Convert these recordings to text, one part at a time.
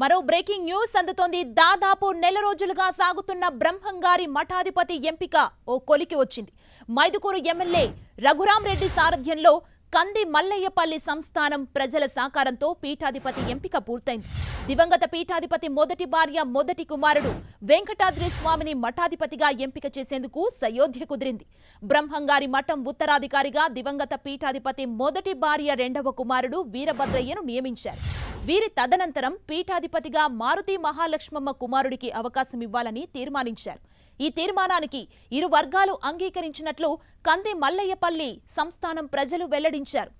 మరో breaking news అందుతోంది దాదాపు నెల రోజులుగా సాగుతున్న బ్రహ్మంగారి మఠాధిపతి ఎంపిక ఓ కొలికి వచ్చింది మైదుకూరు ఎమ్మెల్యే రఘురాం రెడ్డి సారథ్యంలో కంది మల్లయ్యపల్లి సంస్థానం ప్రజల సహకారంతో పీఠాధిపతి ఎంపిక పూర్తయింది దివంగత పీఠాధిపతి మొదటి భార్య మొదటి కుమారుడు వెంకటాద్రి స్వామిని మఠాధిపతిగా ఎంపిక చేసేందుకు సయోధ్య కుదిరింది బ్రహ్మంగారి మఠం ఉత్తరాధికారిగా దివంగత పీఠాధిపతి మొదటి భార్య రెండవ కుమారుడు వీరభద్రయ్యను నియమించారు వీరి తదనంతరం పీఠాధిపతిగా మారుతి మహాలక్ష్మమ్మ కుమారుడికి అవకాశం ఇవ్వాలని తీర్మానించారు ఈ తీర్మానానికి ఇరు వర్గాలు అంగీకరించినట్లు కంది మల్లయ్యపల్లి సంస్థానం ప్రజలు వెల్లడించారు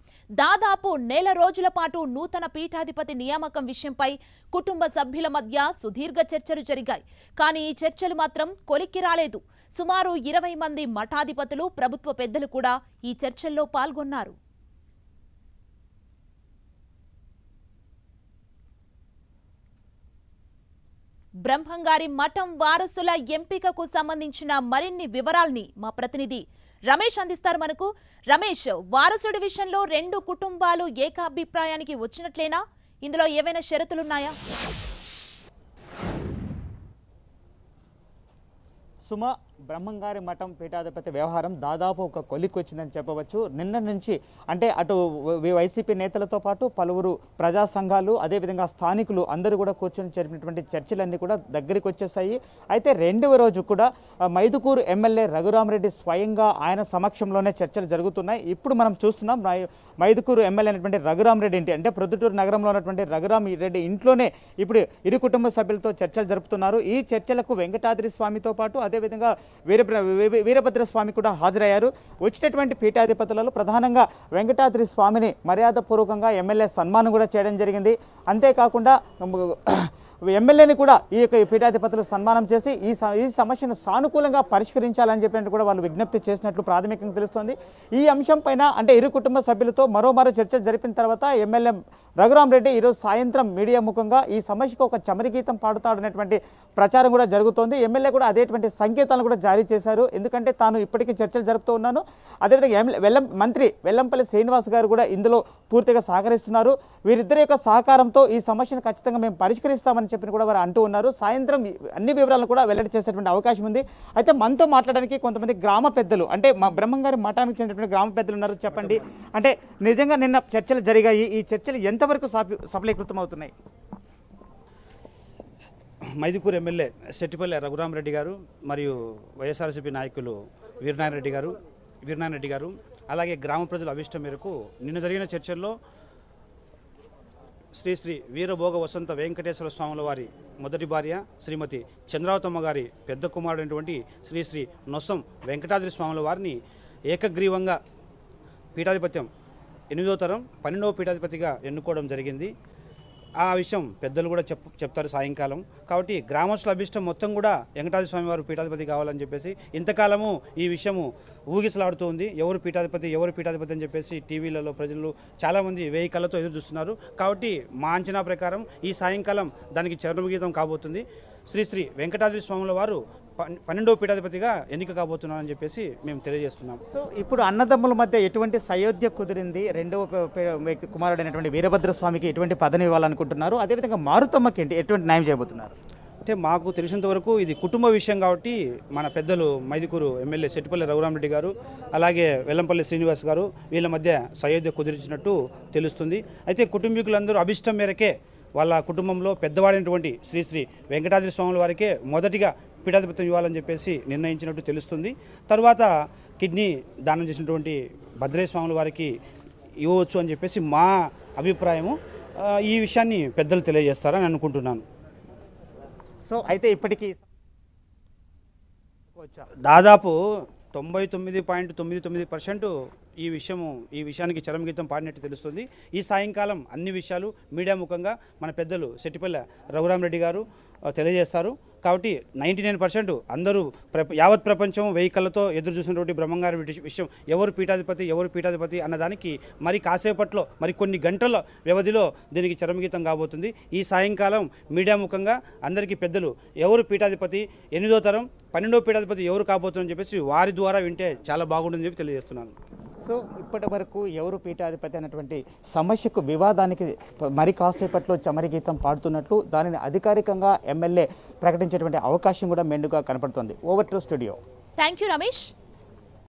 దాదాపు నెల రోజుల పాటు నూతన పీఠాధిపతి నియామకం విషయంపై కుటుంబ సభ్యుల మధ్య సుదీర్ఘ చర్చలు జరిగాయి కానీ ఈ చర్చలు మాత్రం కొలిక్కి రాలేదు సుమారు ఇరవై మంది మఠాధిపతులు ప్రభుత్వ పెద్దలు కూడా ఈ చర్చల్లో పాల్గొన్నారు బ్రహ్మంగారి మఠం వారసుల ఎంపికకు సంబంధించిన మరిన్ని వివరాల్ని మా ప్రతినిధి రమేష్ అందిస్తారు మనకు రమేష్ వారసుడి విషయంలో రెండు కుటుంబాలు ఏకాభిప్రాయానికి వచ్చినట్లేనా ఇందులో ఏవైనా షరతులున్నాయా సుమ బ్రహ్మంగారి మఠం పీఠాధిపతి వ్యవహారం దాదాపు ఒక కొలికి వచ్చిందని చెప్పవచ్చు నిన్న నుంచి అంటే అటు వైసీపీ నేతలతో పాటు పలువురు ప్రజా సంఘాలు అదేవిధంగా స్థానికులు అందరూ కూడా కూర్చొని జరిపినటువంటి చర్చలన్నీ కూడా దగ్గరికి వచ్చేసాయి అయితే రెండవ రోజు కూడా మైదుకూరు ఎమ్మెల్యే రఘురామరెడ్డి స్వయంగా ఆయన సమక్షంలోనే చర్చలు జరుగుతున్నాయి ఇప్పుడు మనం చూస్తున్నాం మైదుకూరు ఎమ్మెల్యే అయినటువంటి రఘురామరెడ్డి ఇంటి అంటే ప్రొద్దుటూరు నగరంలో ఉన్నటువంటి రఘురామ్ రెడ్డి ఇంట్లోనే ఇప్పుడు ఇరు కుటుంబ సభ్యులతో చర్చలు జరుపుతున్నారు ఈ చర్చలకు వెంకటాద్రి స్వామితో పాటు అదేవిధంగా వీర వీరభద్ర స్వామి కూడా హాజరయ్యారు వచ్చినటువంటి పీఠాధిపతులలో ప్రధానంగా వెంకటాద్రి స్వామిని మర్యాదపూర్వకంగా ఎమ్మెల్యే సన్మానం కూడా చేయడం జరిగింది అంతేకాకుండా ఎమ్మెల్యేని కూడా ఈ యొక్క పీఠాధిపతులు సన్మానం చేసి ఈ ఈ సమస్యను సానుకూలంగా పరిష్కరించాలని చెప్పినట్టు కూడా వాళ్ళు విజ్ఞప్తి చేసినట్లు ప్రాథమికంగా తెలుస్తోంది ఈ అంశం పైన అంటే ఇరు కుటుంబ సభ్యులతో మరోమారు చర్చ జరిపిన తర్వాత ఎమ్మెల్యే రఘురామ్ రెడ్డి ఈరోజు సాయంత్రం మీడియా ముఖంగా ఈ సమస్యకు ఒక చమరి గీతం పాడుతాడనేటువంటి ప్రచారం కూడా జరుగుతోంది ఎమ్మెల్యే కూడా అదేటువంటి సంకేతాలను కూడా జారీ చేశారు ఎందుకంటే తాను ఇప్పటికీ చర్చలు జరుపుతూ ఉన్నాను అదేవిధంగా వెల్లం మంత్రి వెల్లంపల్లి శ్రీనివాస్ గారు కూడా ఇందులో పూర్తిగా సహకరిస్తున్నారు వీరిద్దరి యొక్క సహకారంతో ఈ సమస్యను ఖచ్చితంగా మేము పరిష్కరిస్తామని చెప్పిన చెప్పి కూడా వారు అంటూ ఉన్నారు సాయంత్రం అన్ని వివరాలను కూడా వెల్లడి చేసేటువంటి అవకాశం ఉంది అయితే మనతో మాట్లాడడానికి కొంతమంది గ్రామ పెద్దలు అంటే మా బ్రహ్మంగారి మఠానికి చెందినటువంటి గ్రామ పెద్దలు ఉన్నారు చెప్పండి అంటే నిజంగా నిన్న చర్చలు జరిగాయి ఈ చర్చలు ఎంతవరకు సఫలీకృతం అవుతున్నాయి మైదుకూరు ఎమ్మెల్యే సెట్టిపల్లి రఘురామరెడ్డి గారు మరియు వైఎస్ఆర్సీపీ నాయకులు వీరనారాయణ రెడ్డి గారు వీరనారాయణ రెడ్డి గారు అలాగే గ్రామ ప్రజల అభిష్టం మేరకు నిన్న జరిగిన చర్చల్లో శ్రీ శ్రీ వీరభోగ వసంత వెంకటేశ్వర స్వాముల వారి మొదటి భార్య శ్రీమతి చంద్రావతమ్మ గారి పెద్ద కుమారుడైనటువంటి శ్రీ శ్రీ నొసం వెంకటాద్రి స్వాముల వారిని ఏకగ్రీవంగా పీఠాధిపత్యం ఎనిమిదో తరం పన్నెండవ పీఠాధిపతిగా ఎన్నుకోవడం జరిగింది ఆ విషయం పెద్దలు కూడా చెప్ చెప్తారు సాయంకాలం కాబట్టి గ్రామస్తుల అభిష్టం మొత్తం కూడా వెంకటాద్రి స్వామి వారు పీఠాధిపతి కావాలని చెప్పేసి ఇంతకాలము ఈ విషయము ఊగిసలాడుతూ ఉంది ఎవరు పీఠాధిపతి ఎవరు పీఠాధిపతి అని చెప్పేసి టీవీలలో ప్రజలు చాలామంది వేయి కళ్ళతో ఎదురు చూస్తున్నారు కాబట్టి మా అంచనా ప్రకారం ఈ సాయంకాలం దానికి చరణగీతం కాబోతుంది శ్రీ శ్రీ వెంకటాద్రి స్వాముల వారు పన్నెండో పీఠాధిపతిగా ఎన్నిక కాబోతున్నారని చెప్పేసి మేము తెలియజేస్తున్నాం సో ఇప్పుడు అన్నదమ్ముల మధ్య ఎటువంటి సయోధ్య కుదిరింది రెండవ కుమారుడైనటువంటి వీరభద్ర స్వామికి ఎటువంటి పదవి ఇవ్వాలనుకుంటున్నారు అదేవిధంగా మారుతమ్మకి ఎటువంటి న్యాయం చేయబోతున్నారు అంటే మాకు తెలిసినంత వరకు ఇది కుటుంబ విషయం కాబట్టి మన పెద్దలు మైదుకూరు ఎమ్మెల్యే సెట్టిపల్లి రఘురామరెడ్డి గారు అలాగే వెల్లంపల్లి శ్రీనివాస్ గారు వీళ్ళ మధ్య సయోధ్య కుదిరించినట్టు తెలుస్తుంది అయితే కుటుంబీకులందరూ అభిష్టం మేరకే వాళ్ళ కుటుంబంలో పెద్దవాడైనటువంటి శ్రీశ్రీ వెంకటాద్రి స్వాముల వారికే మొదటిగా పీఠాధిపత్యం ఇవ్వాలని చెప్పేసి నిర్ణయించినట్టు తెలుస్తుంది తర్వాత కిడ్నీ దానం చేసినటువంటి భద్రే స్వాముల వారికి ఇవ్వవచ్చు అని చెప్పేసి మా అభిప్రాయము ఈ విషయాన్ని పెద్దలు తెలియజేస్తారని అనుకుంటున్నాను సో అయితే ఇప్పటికీ దాదాపు తొంభై తొమ్మిది పాయింట్ తొమ్మిది తొమ్మిది పర్సెంట్ ఈ విషయము ఈ విషయానికి చరమగీతం పాడినట్టు తెలుస్తుంది ఈ సాయంకాలం అన్ని విషయాలు మీడియా ముఖంగా మన పెద్దలు సెట్టిపల్లె రఘురామరెడ్డి గారు తెలియజేస్తారు కాబట్టి నైంటీ నైన్ పర్సెంట్ అందరూ ప్ర యావత్ ప్రపంచం వెహికల్తో ఎదురు చూసినటువంటి బ్రహ్మంగారి విషయం ఎవరు పీఠాధిపతి ఎవరు పీఠాధిపతి అన్నదానికి మరి కాసేపట్లో మరి కొన్ని గంటల వ్యవధిలో దీనికి చరమగీతం కాబోతుంది ఈ సాయంకాలం మీడియా ముఖంగా అందరికీ పెద్దలు ఎవరు పీఠాధిపతి ఎనిమిదో తరం పన్నెండో పీఠాధిపతి ఎవరు కాబోతుందని చెప్పేసి వారి ద్వారా వింటే చాలా బాగుంటుందని చెప్పి తెలియజేస్తున్నాను సో ఇప్పటి వరకు ఎవరు పీఠాధిపతి అన్నటువంటి సమస్యకు వివాదానికి మరి కాసేపట్లో చమరి గీతం పాడుతున్నట్లు దానిని అధికారికంగా ఎమ్మెల్యే ప్రకటించేటువంటి అవకాశం కూడా మెండుగా కనపడుతుంది over to studio thank you Ramesh